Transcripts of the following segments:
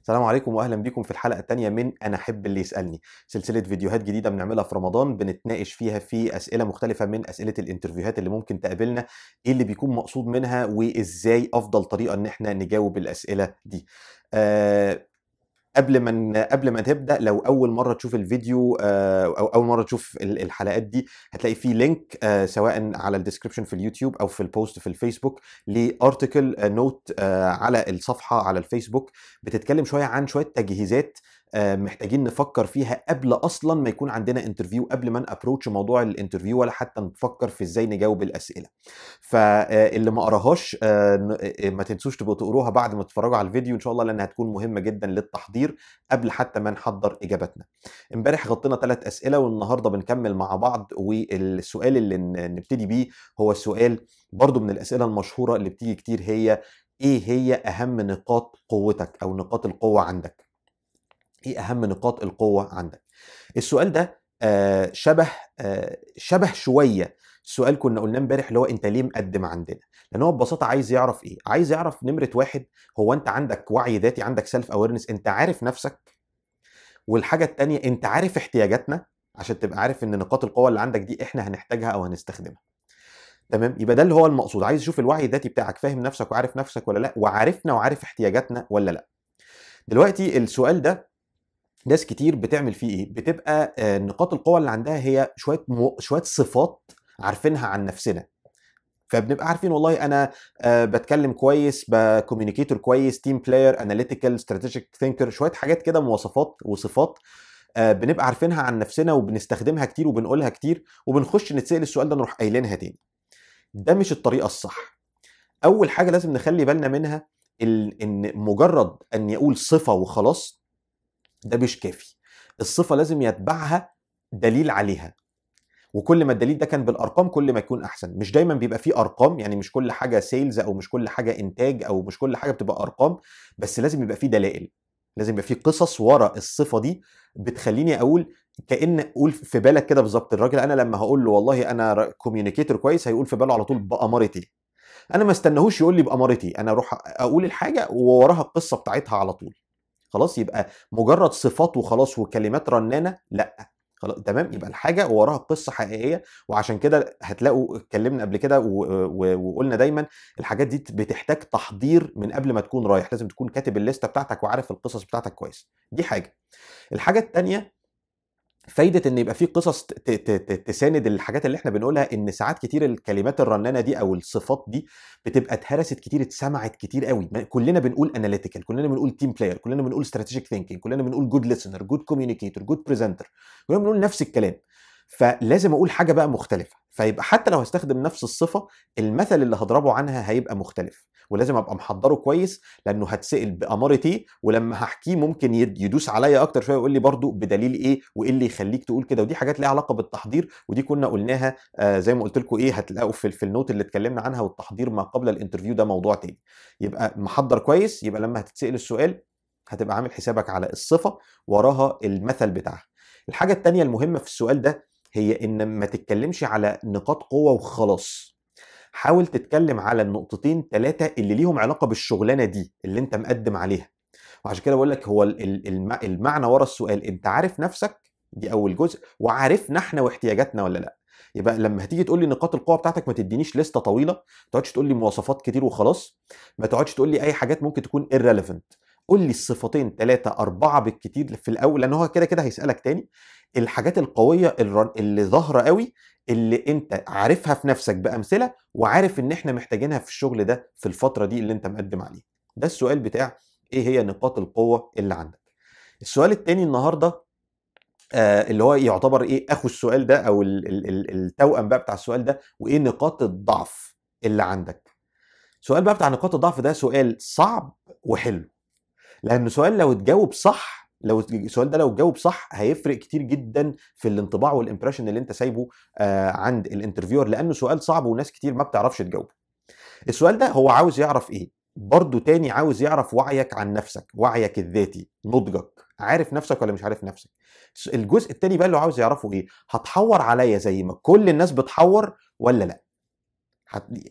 السلام عليكم واهلا بيكم في الحلقه الثانيه من انا احب اللي يسالني سلسله فيديوهات جديده بنعملها في رمضان بنتناقش فيها في اسئله مختلفه من اسئله الانترفيوهات اللي ممكن تقابلنا ايه اللي بيكون مقصود منها وازاي افضل طريقه ان احنا نجاوب الاسئله دي آه قبل ما قبل ما تبدا لو اول مره تشوف الفيديو آه، او اول مره تشوف الحلقات دي هتلاقي في لينك آه، سواء على الديسكربشن في اليوتيوب او في البوست في الفيسبوك لارتكل آه، نوت على الصفحه على الفيسبوك بتتكلم شويه عن شويه تجهيزات آه، محتاجين نفكر فيها قبل اصلا ما يكون عندنا انترفيو قبل ما نابروتش موضوع الانترفيو ولا حتى نفكر في ازاي نجاوب الاسئله فاللي آه، ما قراهاش آه، ما تنسوش تبقوا تقروها بعد ما تتفرجوا على الفيديو ان شاء الله لانها هتكون مهمه جدا للتحضير قبل حتى ما نحضر اجاباتنا امبارح غطينا ثلاث اسئله والنهارده بنكمل مع بعض والسؤال اللي نبتدي بيه هو سؤال برضو من الاسئله المشهوره اللي بتيجي كتير هي ايه هي اهم نقاط قوتك او نقاط القوه عندك ايه اهم نقاط القوه عندك السؤال ده آه، شبه آه، شبه شويه سؤال كنا قلناه امبارح اللي هو انت ليه مقدم عندنا لان هو ببساطه عايز يعرف ايه عايز يعرف نمره واحد هو انت عندك وعي ذاتي عندك سيلف اويرنس انت عارف نفسك والحاجه الثانيه انت عارف احتياجاتنا عشان تبقى عارف ان نقاط القوه اللي عندك دي احنا هنحتاجها او هنستخدمها تمام يبقى ده اللي هو المقصود عايز يشوف الوعي الذاتي بتاعك فاهم نفسك وعارف نفسك ولا لا وعارفنا وعارف احتياجاتنا ولا لا دلوقتي السؤال ده ناس كتير بتعمل فيه ايه بتبقى آه، نقاط القوه اللي عندها هي شويه مو... شويه صفات عارفينها عن نفسنا فبنبقى عارفين والله انا آه، بتكلم كويس بكوميونيكيتور كويس تيم بلاير اناليتيكال استراتيجيك ثينكر شويه حاجات كده مواصفات وصفات آه، بنبقى عارفينها عن نفسنا وبنستخدمها كتير وبنقولها كتير وبنخش نتسال السؤال ده نروح قايلينها تاني ده مش الطريقه الصح اول حاجه لازم نخلي بالنا منها ان مجرد ان يقول صفه وخلاص ده مش كافي الصفه لازم يتبعها دليل عليها وكل ما الدليل ده كان بالارقام كل ما يكون احسن مش دايما بيبقى فيه ارقام يعني مش كل حاجه سيلز او مش كل حاجه انتاج او مش كل حاجه بتبقى ارقام بس لازم يبقى فيه دلائل لازم يبقى فيه قصص ورا الصفه دي بتخليني اقول كان قول في بالك كده بالظبط الراجل انا لما هقول له والله انا كوميونيكيتور كويس هيقول في باله على طول بامارتي انا ما استناهوش يقول لي بامارتي انا اروح اقول الحاجه ووراها القصه بتاعتها على طول خلاص يبقى مجرد صفات وخلاص وكلمات رنانه لا خلاص تمام يبقى الحاجه وراها قصه حقيقيه وعشان كده هتلاقوا اتكلمنا قبل كده وقلنا دايما الحاجات دي بتحتاج تحضير من قبل ما تكون رايح لازم تكون كاتب الليسته بتاعتك وعارف القصص بتاعتك كويس دي حاجه الحاجه الثانيه فايده ان يبقى في قصص تساند الحاجات اللي احنا بنقولها ان ساعات كتير الكلمات الرنانه دي او الصفات دي بتبقى اتهرست كتير اتسمعت كتير قوي كلنا بنقول اناليتيكال كلنا بنقول تيم بلاير كلنا بنقول استراتيجيك ثينكينج كلنا بنقول جود ليسنر جود كوميونيكيتور جود بريزنتر كلنا بنقول نفس الكلام فلازم اقول حاجه بقى مختلفه فيبقى حتى لو هستخدم نفس الصفه المثل اللي هضربه عنها هيبقى مختلف ولازم ابقى محضره كويس لانه هتسال باماره ايه ولما هحكيه ممكن يدوس عليا اكتر شويه ويقول لي برضو بدليل ايه وايه اللي يخليك تقول كده ودي حاجات ليها علاقه بالتحضير ودي كنا قلناها آه زي ما قلت لكم ايه هتلاقوا في, في النوت اللي اتكلمنا عنها والتحضير ما قبل الانترفيو ده موضوع تاني يبقى محضر كويس يبقى لما هتتسال السؤال هتبقى عامل حسابك على الصفه وراها المثل بتاعها الحاجه الثانيه المهمه في السؤال ده هي ان ما تتكلمش على نقاط قوه وخلاص حاول تتكلم على النقطتين ثلاثه اللي ليهم علاقه بالشغلانه دي اللي انت مقدم عليها وعشان كده بقول لك هو المعنى ورا السؤال انت عارف نفسك دي اول جزء وعارفنا احنا واحتياجاتنا ولا لا يبقى لما هتيجي تقول لي نقاط القوه بتاعتك ما تدينيش لسته طويله ما تقعدش تقول لي مواصفات كتير وخلاص ما تقعدش تقول لي اي حاجات ممكن تكون irrelevant قول لي الصفتين ثلاثه اربعه بالكتير في الاول لان هو كده كده هيسالك تاني الحاجات القويه اللي ظاهره قوي اللي انت عارفها في نفسك بامثله وعارف ان احنا محتاجينها في الشغل ده في الفتره دي اللي انت مقدم عليها ده السؤال بتاع ايه هي نقاط القوه اللي عندك السؤال التاني النهارده آه اللي هو يعتبر ايه اخو السؤال ده او التوأم بقى بتاع السؤال ده وايه نقاط الضعف اللي عندك سؤال بقى بتاع نقاط الضعف ده سؤال صعب وحلو لان سؤال لو اتجاوب صح لو السؤال ده لو اتجاوب صح هيفرق كتير جدا في الانطباع والامبريشن اللي انت سايبه آه عند الانترفيور لانه سؤال صعب وناس كتير ما بتعرفش تجاوبه السؤال ده هو عاوز يعرف ايه برضه تاني عاوز يعرف وعيك عن نفسك وعيك الذاتي نضجك عارف نفسك ولا مش عارف نفسك الجزء التاني بقى اللي عاوز يعرفه ايه هتحور عليا زي ما كل الناس بتحور ولا لا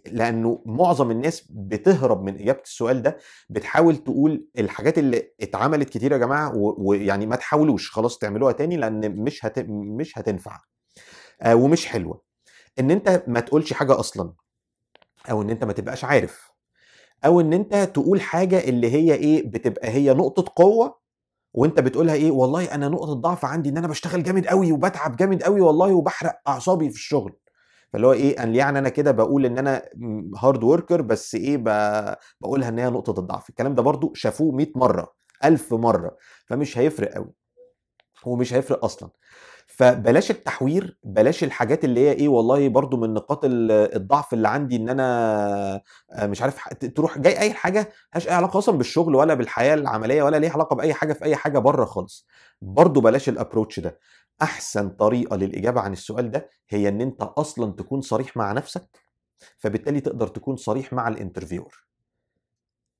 لانه معظم الناس بتهرب من اجابه السؤال ده بتحاول تقول الحاجات اللي اتعملت كتير يا جماعه ويعني ما تحاولوش خلاص تعملوها تاني لان مش هت... مش هتنفع آه ومش حلوه ان انت ما تقولش حاجه اصلا او ان انت ما تبقاش عارف او ان انت تقول حاجه اللي هي ايه بتبقى هي نقطه قوه وانت بتقولها ايه والله انا نقطه ضعف عندي ان انا بشتغل جامد قوي وبتعب جامد قوي والله وبحرق اعصابي في الشغل فاللي هو ايه أن يعني انا كده بقول ان انا هارد وركر بس ايه بقولها ان هي نقطه الضعف الكلام ده برضو شافوه 100 مره 1000 مره فمش هيفرق قوي هو مش هيفرق اصلا فبلاش التحوير بلاش الحاجات اللي هي ايه والله برضو من نقاط الضعف اللي عندي ان انا آه، مش عارف تروح جاي اي حاجه ملهاش اي علاقه اصلا بالشغل ولا بالحياه العمليه ولا ليها علاقه باي حاجه في اي حاجه بره خالص برضو بلاش الابروتش ده احسن طريقه للاجابه عن السؤال ده هي ان انت اصلا تكون صريح مع نفسك فبالتالي تقدر تكون صريح مع الانترفيور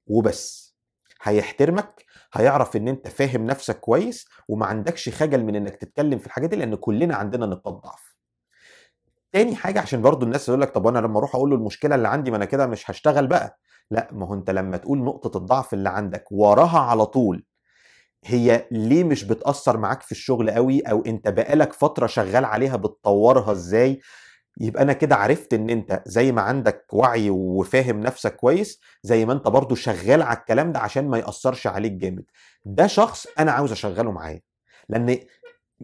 وبس هيحترمك هيعرف ان انت فاهم نفسك كويس وما عندكش خجل من انك تتكلم في الحاجات دي لان كلنا عندنا نقاط ضعف تاني حاجه عشان برضو الناس تقول لك طب انا لما اروح اقول له المشكله اللي عندي ما انا كده مش هشتغل بقى لا ما هو انت لما تقول نقطه الضعف اللي عندك وراها على طول هي ليه مش بتأثر معاك في الشغل قوي او انت بقالك فترة شغال عليها بتطورها ازاي يبقى انا كده عرفت ان انت زي ما عندك وعي وفاهم نفسك كويس زي ما انت برضو شغال على الكلام ده عشان ما يأثرش عليك جامد ده شخص انا عاوز اشغله معايا لان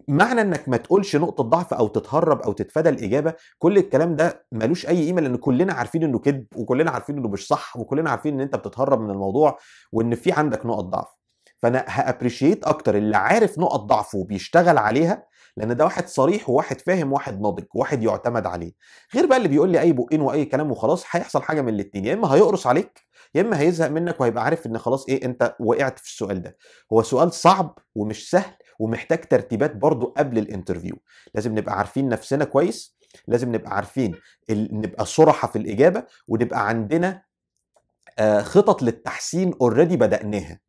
معنى انك ما تقولش نقطه ضعف او تتهرب او تتفادى الاجابه كل الكلام ده ملوش اي قيمه لان كلنا عارفين انه كذب وكلنا عارفين انه مش صح وكلنا عارفين ان انت بتتهرب من الموضوع وان في عندك نقط ضعف فانا هابريشيت اكتر اللي عارف نقط ضعفه وبيشتغل عليها لان ده واحد صريح وواحد فاهم واحد ناضج وواحد يعتمد عليه غير بقى اللي بيقول لي اي بقين واي كلام وخلاص هيحصل حاجه من الاثنين يا اما هيقرص عليك يا اما هيزهق منك وهيبقى عارف ان خلاص ايه انت وقعت في السؤال ده هو سؤال صعب ومش سهل ومحتاج ترتيبات برضو قبل الانترفيو لازم نبقى عارفين نفسنا كويس لازم نبقى عارفين ال... نبقى صرحه في الاجابه ونبقى عندنا آه، خطط للتحسين اوريدي بدأناها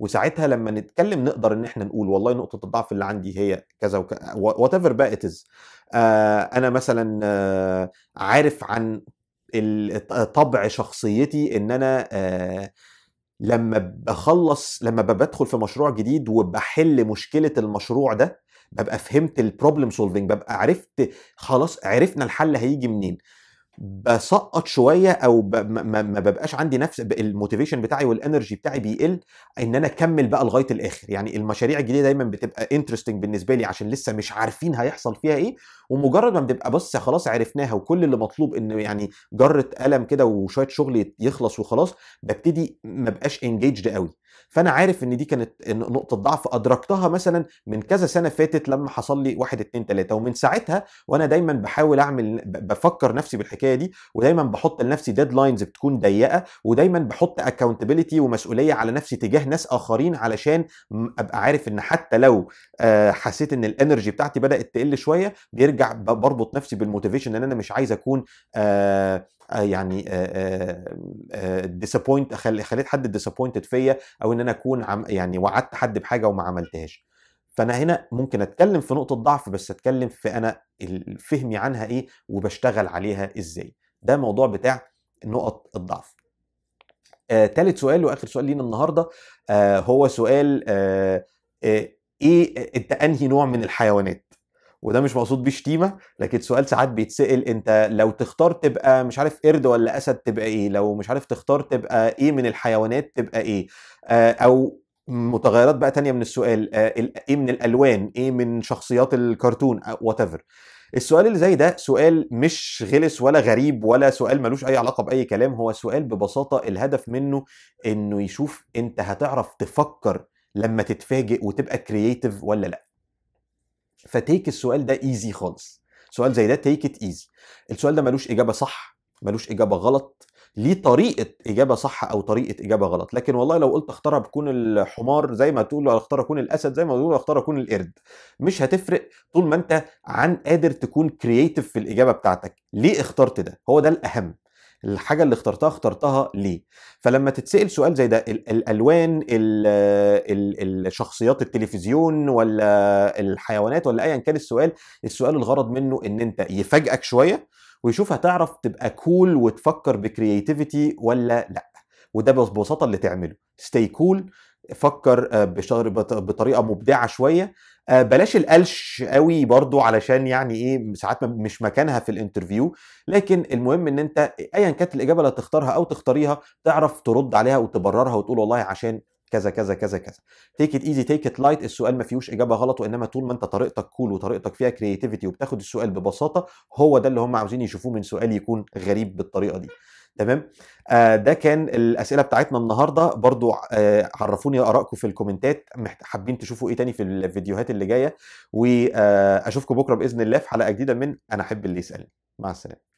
وساعتها لما نتكلم نقدر ان احنا نقول والله نقطه الضعف اللي عندي هي كذا وات ايفر بقى اتز آه، انا مثلا آه عارف عن طبع شخصيتي ان انا آه لما بخلص لما بدخل في مشروع جديد وبحل مشكله المشروع ده ببقى فهمت البروبلم سولفنج ببقى عرفت خلاص عرفنا الحل هيجي منين بسقط شويه او ب... ما, ما ببقاش عندي نفس الموتيفيشن بتاعي والانرجي بتاعي بيقل ان انا اكمل بقى لغايه الاخر يعني المشاريع الجديده دايما بتبقى انترستنج بالنسبه لي عشان لسه مش عارفين هيحصل فيها ايه ومجرد ما بتبقى بس خلاص عرفناها وكل اللي مطلوب ان يعني جره قلم كده وشويه شغل يخلص وخلاص ببتدي ما بقاش انجيجد قوي فانا عارف ان دي كانت نقطه ضعف ادركتها مثلا من كذا سنه فاتت لما حصل لي واحد اتنين تلاته ومن ساعتها وانا دايما بحاول اعمل بفكر نفسي بالحكايه دي ودايما بحط لنفسي ديدلاينز بتكون ضيقه ودايما بحط اكونتبيلتي ومسؤوليه على نفسي تجاه ناس اخرين علشان ابقى عارف ان حتى لو آه، حسيت ان الانرجي بتاعتي بدات تقل شويه بيرجع بربط نفسي بالموتيفيشن ان انا مش عايز اكون آه آه، يعني ديسابوينت آه، آه، خليت حد ديسابوينتد فيا او ان انا اكون عم يعني وعدت حد بحاجه وما عملتهاش فانا هنا ممكن اتكلم في نقطه ضعف بس اتكلم في انا فهمي عنها ايه وبشتغل عليها ازاي ده موضوع بتاع نقط الضعف آه، تالت سؤال واخر سؤال لينا النهارده آه، هو سؤال آه، آه، ايه انت انهي نوع من الحيوانات وده مش مقصود بيه شتيمه لكن سؤال ساعات بيتسال انت لو تختار تبقى مش عارف قرد ولا اسد تبقى ايه لو مش عارف تختار تبقى ايه من الحيوانات تبقى ايه آه او متغيرات بقى تانية من السؤال آه ايه من الالوان ايه من شخصيات الكرتون وات آه السؤال اللي زي ده سؤال مش غلس ولا غريب ولا سؤال ملوش اي علاقه باي كلام هو سؤال ببساطه الهدف منه انه يشوف انت هتعرف تفكر لما تتفاجئ وتبقى كرييتيف ولا لا فتيك السؤال ده ايزي خالص سؤال زي ده تيك ات ايزي السؤال ده ملوش اجابه صح ملوش اجابه غلط ليه طريقه اجابه صح او طريقه اجابه غلط لكن والله لو قلت اختار اكون الحمار زي ما تقول اختار اكون الاسد زي ما تقول اختار اكون القرد مش هتفرق طول ما انت عن قادر تكون كرييتيف في الاجابه بتاعتك ليه اخترت ده هو ده الاهم الحاجه اللي اخترتها اخترتها ليه فلما تتسال سؤال زي ده الالوان الشخصيات التلفزيون ولا الحيوانات ولا ايا كان السؤال السؤال الغرض منه ان انت يفاجئك شويه ويشوف هتعرف تبقى كول cool وتفكر بكرياتيفيتي ولا لا وده ببساطه اللي تعمله ستي كول cool فكر آه، بطريقه مبدعه شويه آه، بلاش القلش قوي برضو علشان يعني ايه ساعات مش مكانها في الانترفيو لكن المهم ان انت ايا كانت الاجابه اللي هتختارها او تختاريها تعرف ترد عليها وتبررها وتقول والله عشان كذا كذا كذا كذا تيك ات ايزي تيك ات لايت السؤال ما فيهوش اجابه غلط وانما طول ما انت طريقتك كول cool وطريقتك فيها كرياتيفيتي وبتاخد السؤال ببساطه هو ده اللي هم عاوزين يشوفوه من سؤال يكون غريب بالطريقه دي تمام آه، ده كان الاسئله بتاعتنا النهارده برضو آه، عرفوني ارائكم في الكومنتات حابين تشوفوا ايه تاني في الفيديوهات اللي جايه واشوفكم آه، بكره باذن الله في حلقه جديده من انا احب اللي يسالني مع السلامه